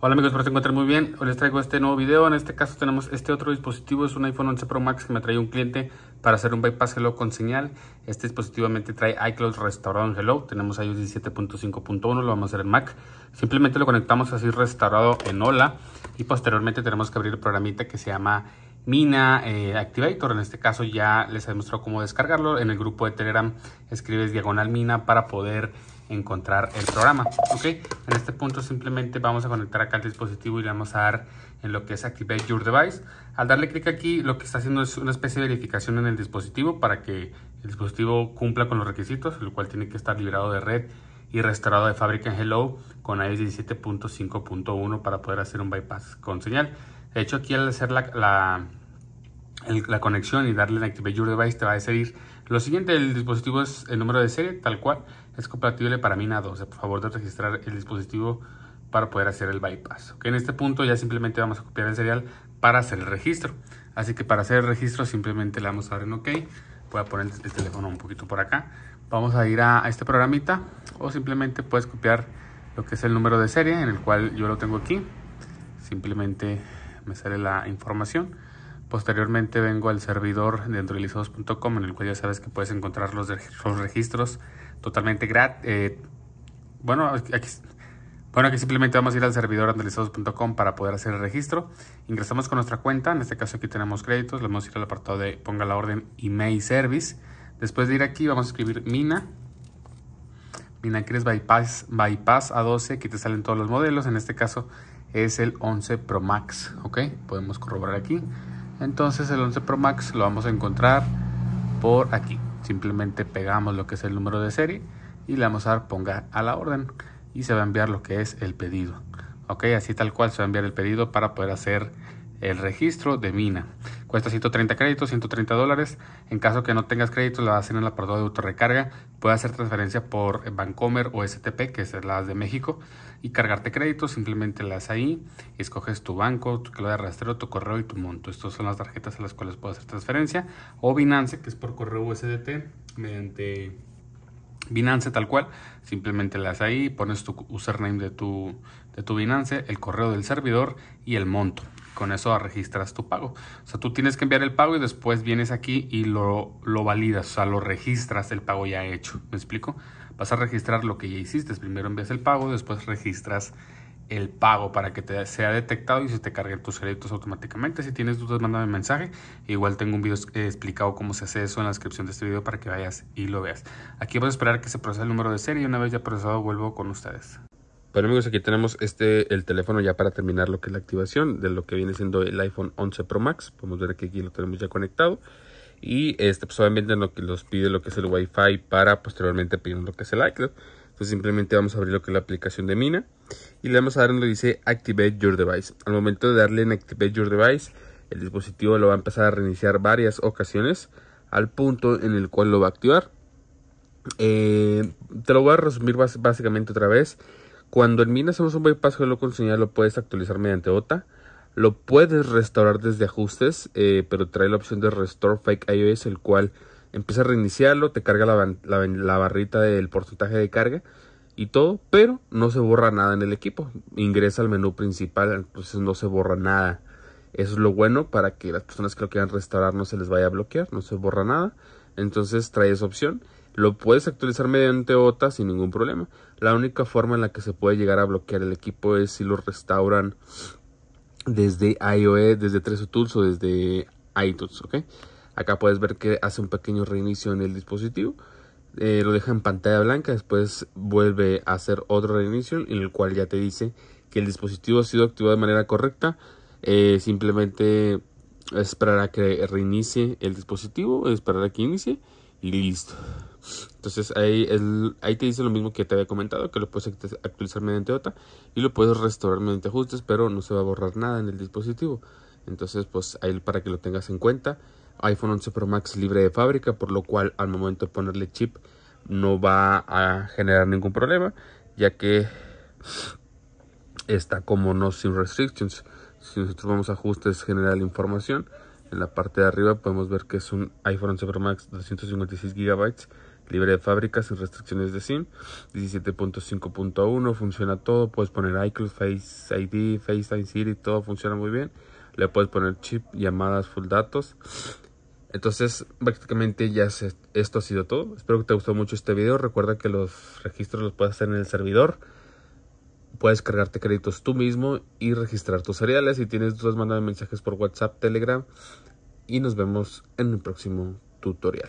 Hola amigos, espero se encuentren muy bien. Hoy les traigo este nuevo video. En este caso tenemos este otro dispositivo. Es un iPhone 11 Pro Max que me trae un cliente para hacer un bypass hello con señal. Este dispositivamente trae iCloud restaurado en hello. Tenemos iOS 17.5.1, lo vamos a hacer en Mac. Simplemente lo conectamos así restaurado en hola. Y posteriormente tenemos que abrir el programita que se llama Mina eh, Activator. En este caso ya les he mostrado cómo descargarlo. En el grupo de Telegram escribes diagonal Mina para poder encontrar el programa. ¿ok? En este punto simplemente vamos a conectar acá el dispositivo y le vamos a dar en lo que es Activate Your Device. Al darle clic aquí, lo que está haciendo es una especie de verificación en el dispositivo para que el dispositivo cumpla con los requisitos, el cual tiene que estar liberado de red y restaurado de fábrica en Hello con iOS 17.5.1 para poder hacer un bypass con señal. De hecho, aquí al hacer la la conexión y darle en Activate Your Device te va a decir lo siguiente el dispositivo es el número de serie tal cual es compatible para MINA 2 sea, por favor de registrar el dispositivo para poder hacer el bypass que en este punto ya simplemente vamos a copiar el serial para hacer el registro así que para hacer el registro simplemente le vamos a dar en OK voy a poner el teléfono un poquito por acá vamos a ir a, a este programita o simplemente puedes copiar lo que es el número de serie en el cual yo lo tengo aquí simplemente me sale la información Posteriormente vengo al servidor de Androidizados.com en el cual ya sabes que puedes encontrar los, registros totalmente gratis. Eh, bueno, aquí, bueno, aquí simplemente vamos a ir al servidor androidizados.com para poder hacer el registro. Ingresamos con nuestra cuenta, en este caso aquí tenemos créditos, le vamos a ir al apartado de ponga la orden email service. Después de ir aquí vamos a escribir mina. Mina quieres bypass, bypass A12, aquí te salen todos los modelos, en este caso es el 11 Pro Max, ¿ok? Podemos corroborar aquí. Entonces el 11 Pro Max lo vamos a encontrar por aquí. Simplemente pegamos lo que es el número de serie y le vamos a dar ponga a la orden y se va a enviar lo que es el pedido. Ok, así tal cual se va a enviar el pedido para poder hacer el registro de mina. Cuesta 130 créditos, 130 dólares. En caso que no tengas crédito, la hacen en la portada de autorrecarga. Puedes hacer transferencia por Bancomer o STP, que es la de México, y cargarte créditos. Simplemente las ahí, escoges tu banco, tu clave de rastreo, tu correo y tu monto. Estas son las tarjetas a las cuales puedes hacer transferencia. O Binance, que es por correo USDT, mediante Binance tal cual, simplemente las ahí, pones tu username de tu, de tu Binance, el correo del servidor y el monto con eso registras tu pago. O sea, tú tienes que enviar el pago y después vienes aquí y lo, lo validas, o sea, lo registras el pago ya hecho. ¿Me explico? Vas a registrar lo que ya hiciste. Primero envías el pago, después registras el pago para que te sea detectado y se te carguen tus créditos automáticamente. Si tienes dudas, mándame un mensaje. Igual tengo un video explicado cómo se hace eso en la descripción de este video para que vayas y lo veas. Aquí voy a esperar que se procese el número de serie y una vez ya procesado vuelvo con ustedes. Bueno amigos, aquí tenemos este, el teléfono ya para terminar lo que es la activación de lo que viene siendo el iPhone 11 Pro Max. Podemos ver que aquí lo tenemos ya conectado. Y este, pues obviamente nos pide lo que es el Wi-Fi para posteriormente pedir lo que es el iCloud. Entonces simplemente vamos a abrir lo que es la aplicación de Mina. Y le vamos a dar donde dice Activate Your Device. Al momento de darle en Activate Your Device, el dispositivo lo va a empezar a reiniciar varias ocasiones al punto en el cual lo va a activar. Eh, te lo voy a resumir básicamente otra vez. Cuando en Mina hacemos un bypass hello con señal, lo puedes actualizar mediante OTA. Lo puedes restaurar desde ajustes, eh, pero trae la opción de Restore Fake iOS, el cual empieza a reiniciarlo, te carga la, la barrita del porcentaje de carga y todo, pero no se borra nada en el equipo. Ingresa al menú principal, entonces no se borra nada. Eso es lo bueno para que las personas que lo quieran restaurar no se les vaya a bloquear, no se borra nada. Entonces trae esa opción. Lo puedes actualizar mediante OTA sin ningún problema. La única forma en la que se puede llegar a bloquear el equipo es si lo restauran desde iOS, e, desde 3 Tools o desde iTunes, ¿ok? Acá puedes ver que hace un pequeño reinicio en el dispositivo. Eh, lo deja en pantalla blanca, después vuelve a hacer otro reinicio en el cual ya te dice que el dispositivo ha sido activado de manera correcta. Eh, simplemente esperará que reinicie el dispositivo, esperar que inicie y listo. Entonces ahí, ahí te dice lo mismo que te había comentado, que lo puedes actualizar mediante OTA y lo puedes restaurar mediante ajustes, pero no se va a borrar nada en el dispositivo. Entonces pues ahí para que lo tengas en cuenta. iPhone 11 Pro Max libre de fábrica, por lo cual al momento de ponerle chip no va a generar ningún problema, ya que está como no sin restrictions. Si nosotros vamos a ajustes general información, en la parte de arriba podemos ver que es un iPhone 11 Pro Max 256 GB libre de fábrica sin restricciones de SIM. 17.5.1 funciona todo, puedes poner iCloud, Face ID, FaceTime y todo funciona muy bien. Le puedes poner chip, llamadas, full datos. Entonces, prácticamente ya esto ha sido todo. Espero que te gustó mucho este video. Recuerda que los registros los puedes hacer en el servidor. Puedes cargarte créditos tú mismo y registrar tus seriales. Si tienes dudas, mándame mensajes por WhatsApp, Telegram. Y nos vemos en el próximo tutorial.